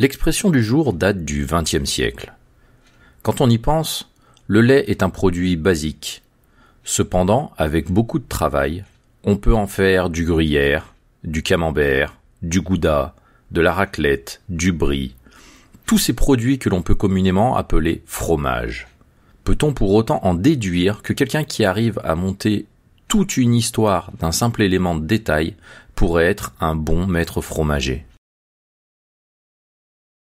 L'expression du jour date du XXe siècle. Quand on y pense, le lait est un produit basique. Cependant, avec beaucoup de travail, on peut en faire du gruyère, du camembert, du gouda, de la raclette, du brie, tous ces produits que l'on peut communément appeler fromage. Peut-on pour autant en déduire que quelqu'un qui arrive à monter toute une histoire d'un simple élément de détail pourrait être un bon maître fromager